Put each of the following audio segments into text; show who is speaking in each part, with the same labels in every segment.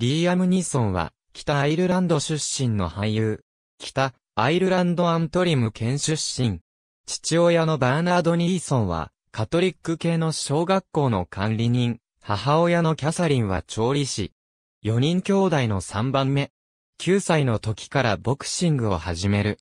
Speaker 1: リーアム・ニソンは、北アイルランド出身の俳優。北、アイルランドアントリム県出身。父親のバーナード・ニーソンは、カトリック系の小学校の管理人。母親のキャサリンは調理師。4人兄弟の3番目。9歳の時からボクシングを始める。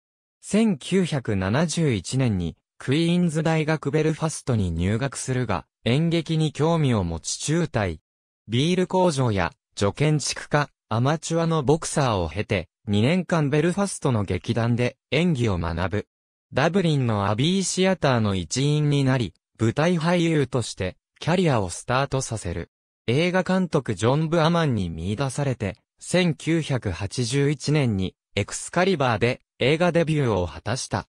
Speaker 1: 1971年に、クイーンズ大学ベルファストに入学するが、演劇に興味を持ち中退。ビール工場や助建築家、アマチュアのボクサーを経て、2年間ベルファストの劇団で演技を学ぶ。ダブリンのアビーシアターの一員になり、舞台俳優としてキャリアをスタートさせる。映画監督ジョン・ブアマンに見出されて、1981年にエクスカリバーで映画デビューを果たした。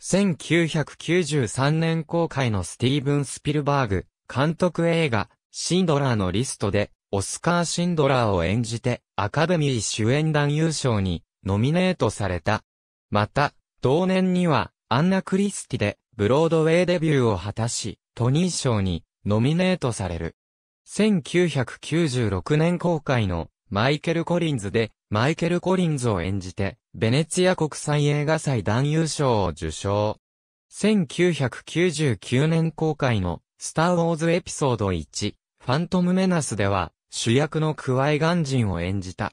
Speaker 1: 1993年公開のスティーブン・スピルバーグ監督映画シンドラーのリストでオスカー・シンドラーを演じて、アカデミー主演男優賞に、ノミネートされた。また、同年には、アンナ・クリスティで、ブロードウェイデビューを果たし、トニー賞に、ノミネートされる。1996年公開の、マイケル・コリンズで、マイケル・コリンズを演じて、ベネツィア国際映画祭男優賞を受賞。1999年公開の、スター・ウォーズエピソード1、ファントムメナスでは、主役のクワイガンジンを演じた。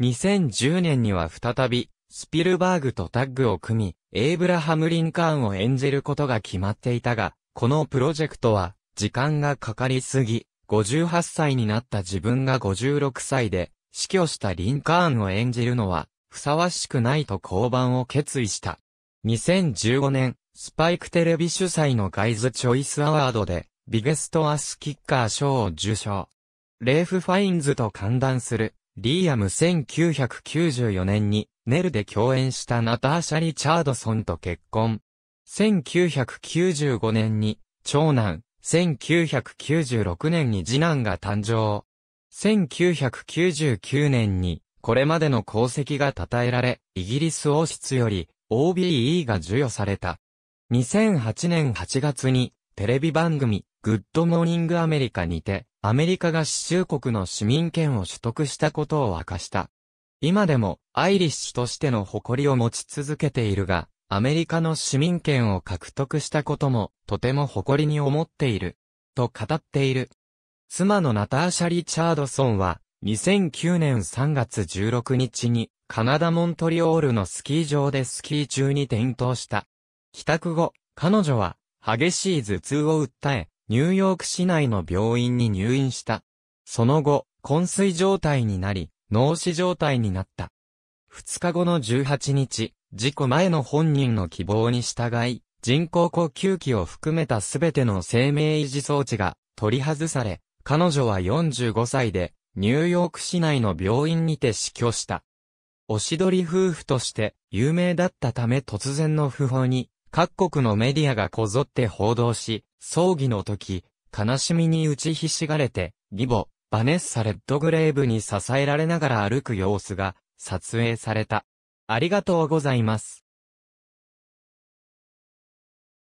Speaker 1: 2010年には再び、スピルバーグとタッグを組み、エイブラハム・リンカーンを演じることが決まっていたが、このプロジェクトは、時間がかかりすぎ、58歳になった自分が56歳で、死去したリンカーンを演じるのは、ふさわしくないと降板を決意した。2015年、スパイクテレビ主催のガイズ・チョイス・アワードで、ビゲストアスキッカー賞を受賞。レーフ・ファインズと観談する、リーアム1994年に、ネルで共演したナターシャ・リチャードソンと結婚。1995年に、長男、1996年に次男が誕生。1999年に、これまでの功績が称えられ、イギリス王室より OBE が授与された。2008年8月に、テレビ番組、グッドモーニングアメリカにて、アメリカが市州国の市民権を取得したことを明かした。今でも、アイリッシュとしての誇りを持ち続けているが、アメリカの市民権を獲得したことも、とても誇りに思っている。と語っている。妻のナターシャ・リチャードソンは、2009年3月16日に、カナダ・モントリオールのスキー場でスキー中に転倒した。帰宅後、彼女は、激しい頭痛を訴え、ニューヨーク市内の病院に入院した。その後、昏睡状態になり、脳死状態になった。2日後の18日、事故前の本人の希望に従い、人工呼吸器を含めたすべての生命維持装置が取り外され、彼女は45歳で、ニューヨーク市内の病院にて死去した。おしどり夫婦として有名だったため突然の訃報に各国のメディアがこぞって報道し、葬儀の時、悲しみに打ちひしがれて、義母、バネッサ・レッドグレーブに支えられながら歩く様子が撮影された。ありがとうございます。